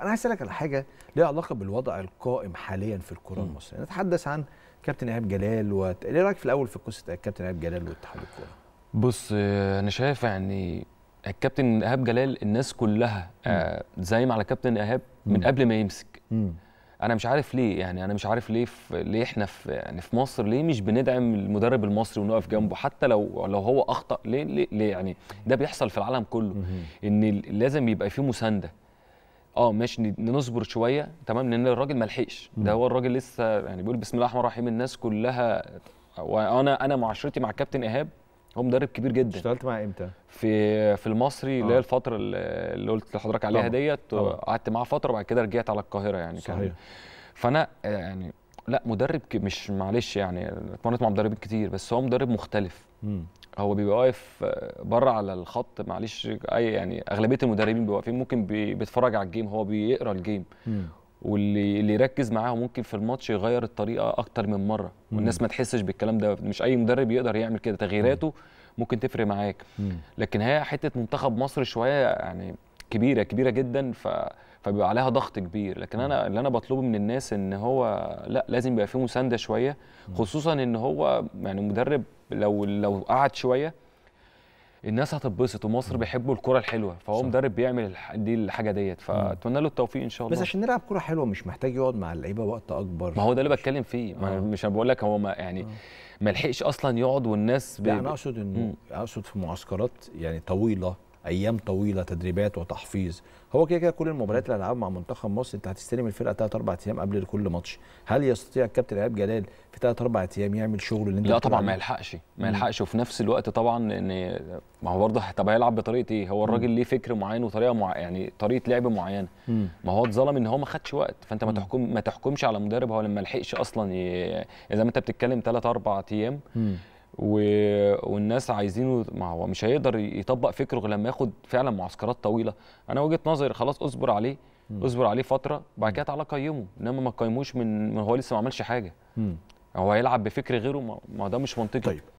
انا عايز اسالك على حاجه ليها علاقه بالوضع القائم حاليا في الكره المصريه نتحدث عن كابتن ايهاب جلال و... ايه رايك في الاول في قصه كابتن ايهاب جلال واتحاد الكوره بص آه، انا شايف يعني الكابتن ايهاب جلال الناس كلها آه زايم على كابتن ايهاب من قبل ما يمسك انا مش عارف ليه يعني انا مش عارف ليه في ليه احنا في يعني في مصر ليه مش بندعم المدرب المصري ونقف جنبه حتى لو لو هو اخطا ليه ليه, ليه يعني ده بيحصل في العالم كله ان لازم يبقى فيه مسانده اه ماشي نصبر شويه تمام لان الراجل ما لحقش ده هو الراجل لسه يعني بيقول بسم الله الرحمن الرحيم الناس كلها وانا انا معاشرتي مع كابتن ايهاب هو مدرب كبير جدا اشتغلت معاه امتى في في المصري اللي هي آه. الفتره اللي قلت لحضرتك عليها ديت قعدت معاه فتره وبعد كده رجعت على القاهره يعني صحيح. كان فانا يعني لا مدرب مش معلش يعني اتمرنت مع مدربين كتير بس هو مدرب مختلف هو بيبقى واقف آه، بره على الخط معلش اي يعني اغلبيه المدربين بيبقوا واقفين ممكن بيتفرج على الجيم هو بيقرا الجيم واللي اللي يركز معاه ممكن في الماتش يغير الطريقه اكتر من مره مم. والناس ما تحسش بالكلام ده مش اي مدرب يقدر يعمل كده تغييراته ممكن تفرق معاك لكن هي حته منتخب مصر شويه يعني كبيره كبيره جدا ف فبيبقى عليها ضغط كبير لكن انا اللي انا بطلبه من الناس ان هو لا لازم يبقى فيه مسانده شويه خصوصا ان هو يعني مدرب لو لو قعد شويه الناس هتتبسط ومصر بيحبوا الكره الحلوه فهو صح. مدرب بيعمل دي الحاجه ديت فاتمنى له التوفيق ان شاء الله بس عشان نلعب كره حلوه مش محتاج يقعد مع اللعيبه وقت اكبر ما هو ده اللي بتكلم فيه ما آه. مش انا بقول لك هو ما يعني آه. ما لحقش اصلا يقعد والناس لا انا اقصد انه اقصد في معسكرات يعني طويله ايام طويله تدريبات وتحفيظ هو كده كده كل المباريات اللي هيلعبها مع منتخب مصر انت هتستلم الفرقه ثلاث اربع ايام قبل كل ماتش هل يستطيع الكابتن ايهاب جلال في ثلاث اربع ايام يعمل شغل اللي انت لا طبعا ما يلحقش ما يلحقش وفي نفس الوقت طبعا ان ما هو برضه طب هيلعب بطريقه ايه هو الراجل ليه فكر معين وطريقه مع... يعني طريقه لعب معينه ما هو اتظلم ان هو ما خدش وقت فانت ما تحكم ما تحكمش على مدرب هو لما لحقش اصلا ي... اذا ما انت بتتكلم ثلاث اربع ايام و... والناس عايزينه ما هو مش هيقدر يطبق فكره غير لما ياخد فعلا معسكرات طويله انا وجهه نظري خلاص اصبر عليه مم. اصبر عليه فتره بعد كده تعالى قيمه انما ما تقيموش من هو لسه ما عملش حاجه مم. هو هيلعب بفكر غيره ما ده مش منطقي طيب